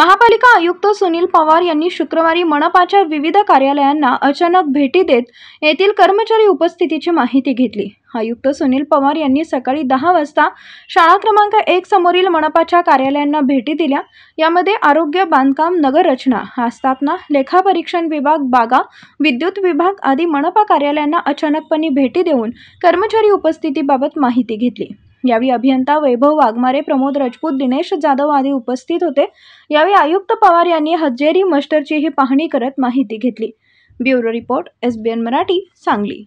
महापालिका आयुक्त सुनील पवार यांनी शुक्रवारी मनपाच्या विविध कार्यालयांना अचानक भेटी देत येथील कर्मचारी उपस्थितीची माहिती घेतली आयुक्त सुनील पवार यांनी सकाळी दहा वाजता शाळा क्रमांक एक समोरील मनपाच्या कार्यालयांना भेटी दिल्या यामध्ये आरोग्य बांधकाम नगररचना आस्थापना लेखापरीक्षण विभाग बागा विद्युत विभाग आदी मनपा कार्यालयांना अचानकपणे भेटी देऊन कर्मचारी उपस्थितीबाबत माहिती घेतली यावेळी अभियंता वैभव वाघमारे प्रमोद राजपूत दिनेश जाधव आदी उपस्थित होते यावेळी आयुक्त पवार यांनी हजेरी मस्टरची ही पाहणी करत माहिती घेतली bureau report SBN Marathi Sangli